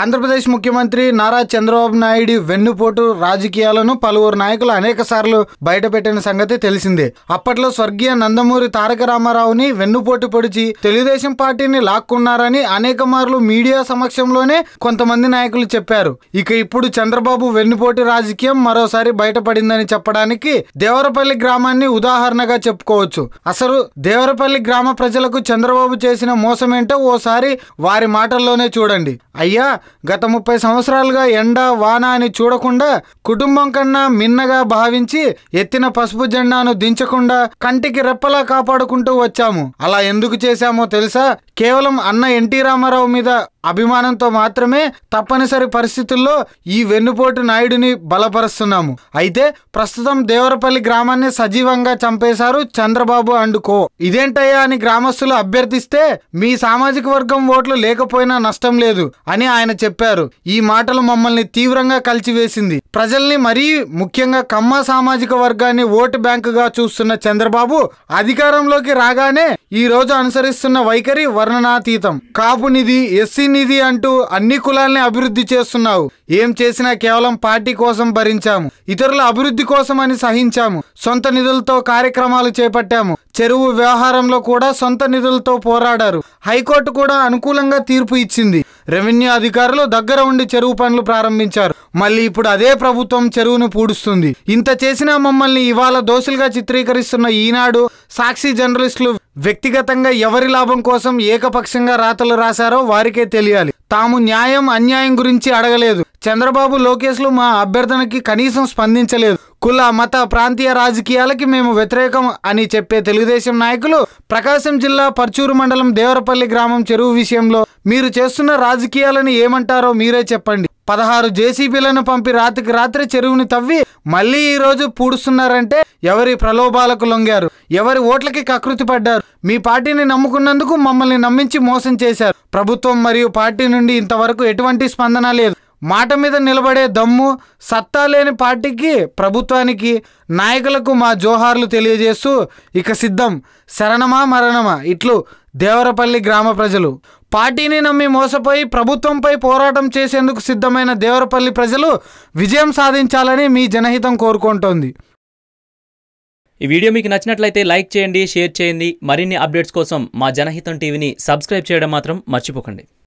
ఆంధ్రప్రదేశ్ ముఖ్యమంత్రి నారా చంద్రబాబు నాయుడు వెన్నుపోటు రాజకీయాలను పలువురు నాయకులు అనేక సార్లు బయటపెట్టిన సంగతి తెలిసిందే అప్పట్లో స్వర్గీయ నందమూరి తారక రామారావుని వెన్నుపోటు పొడిచి తెలుగుదేశం పార్టీని లాక్కున్నారని అనేక మార్లు మీడియా సమక్షంలోనే కొంతమంది నాయకులు చెప్పారు ఇక ఇప్పుడు చంద్రబాబు వెన్నుపోటు రాజకీయం మరోసారి బయటపడిందని చెప్పడానికి దేవరపల్లి గ్రామాన్ని ఉదాహరణగా చెప్పుకోవచ్చు అసలు దేవరపల్లి గ్రామ ప్రజలకు చంద్రబాబు చేసిన మోసమేంటో ఓసారి వారి మాటల్లోనే చూడండి అయ్యా గత ముప్పై సంవత్సరాలుగా ఎండ వాన అని చూడకుండా కుటుంబం కన్నా మిన్నగా భావించి ఎత్తిన పసుపు జెండాను దించకుండా కంటికి రెప్పలా కాపాడుకుంటూ వచ్చాము అలా ఎందుకు చేశామో తెలుసా కేవలం అన్న ఎన్టీ రామారావు మీద అభిమానంతో మాత్రమే తప్పనిసరి పరిస్థితుల్లో ఈ వెన్నుపోటు నాయుడిని బలపరుస్తున్నాము అయితే ప్రస్తుతం దేవరపల్లి గ్రామాన్ని సజీవంగా చంపేశారు చంద్రబాబు అండ్ కో ఇదేంటయ్యా అని గ్రామస్తులు అభ్యర్థిస్తే మీ సామాజిక వర్గం ఓట్లు లేకపోయినా నష్టం లేదు అని ఆయన చెప్పారు ఈ మాటలు మమ్మల్ని తీవ్రంగా కలిచివేసింది ప్రజల్ని మరీ ముఖ్యంగా కమ్మ సామాజిక వర్గాన్ని ఓటు బ్యాంకుగా చూస్తున్న చంద్రబాబు అధికారంలోకి రాగానే ఈ రోజు అనుసరిస్తున్న వైఖరి వర్ణనాతీతం కాపు నిధి ఎస్సీ ప్రతినిధి అంటూ అన్ని కులాల్ని అభివృద్ధి చేస్తున్నావు ఏం చేసినా కేవలం పార్టీ కోసం భరించాము ఇతరుల అభివృద్ధి కోసం అని సహించాము సొంత నిధులతో కార్యక్రమాలు చేపట్టాము చెరువు వ్యవహారంలో కూడా సొంత నిధులతో పోరాడారు హైకోర్టు కూడా అనుకూలంగా తీర్పు ఇచ్చింది రెవెన్యూ అధికారులు దగ్గర ఉండి చెరువు పనులు ప్రారంభించారు మళ్ళీ ఇప్పుడు అదే ప్రభుత్వం చెరువును పూడుస్తుంది ఇంత చేసినా మమ్మల్ని ఇవాళ దోషులుగా చిత్రీకరిస్తున్న ఈనాడు సాక్షి జర్నలిస్టులు వ్యక్తిగతంగా ఎవరి లాభం కోసం ఏకపక్షంగా రాతలు రాశారో వారికే తెలియాలి తాము న్యాయం అన్యాయం గురించి అడగలేదు చంద్రబాబు లోకేష్లు మా అభ్యర్థనకి కనీసం స్పందించలేదు కుల మత ప్రాంతీయ రాజకీయాలకి మేము వ్యతిరేకం అని చెప్పే తెలుగుదేశం నాయకులు ప్రకాశం జిల్లా పర్చూరు మండలం దేవరపల్లి గ్రామం చెరువు విషయంలో మీరు చేస్తున్న రాజకీయాలను ఏమంటారో మీరే చెప్పండి పదహారు జేసీబీలను పంపి రాత్రికి రాత్రి చెరువుని తవ్వి మళ్ళీ ఈరోజు పూడుస్తున్నారంటే ఎవరి ప్రలోభాలకు లొంగారు ఎవరి ఓట్లకి కకృతి పడ్డారు మీ పార్టీని నమ్ముకున్నందుకు మమ్మల్ని నమ్మించి మోసం చేశారు ప్రభుత్వం మరియు పార్టీ నుండి ఇంతవరకు ఎటువంటి స్పందన లేదు మాట మీద నిలబడే దమ్ము సత్తా లేని పార్టీకి ప్రభుత్వానికి నాయకులకు మా జోహార్లు తెలియజేస్తూ ఇక సిద్ధం శరణమా మరణమా ఇట్లు దేవరపల్లి గ్రామ ప్రజలు పార్టీని నమ్మి మోసపోయి ప్రభుత్వంపై పోరాటం చేసేందుకు సిద్ధమైన దేవరపల్లి ప్రజలు విజయం సాధించాలని మీ జనహితం కోరుకుంటోంది ఈ వీడియో మీకు నచ్చినట్లయితే లైక్ చేయండి షేర్ చేయండి మరిన్ని అప్డేట్స్ కోసం మా జనహితం టీవీని సబ్స్క్రైబ్ చేయడం మాత్రం మర్చిపోకండి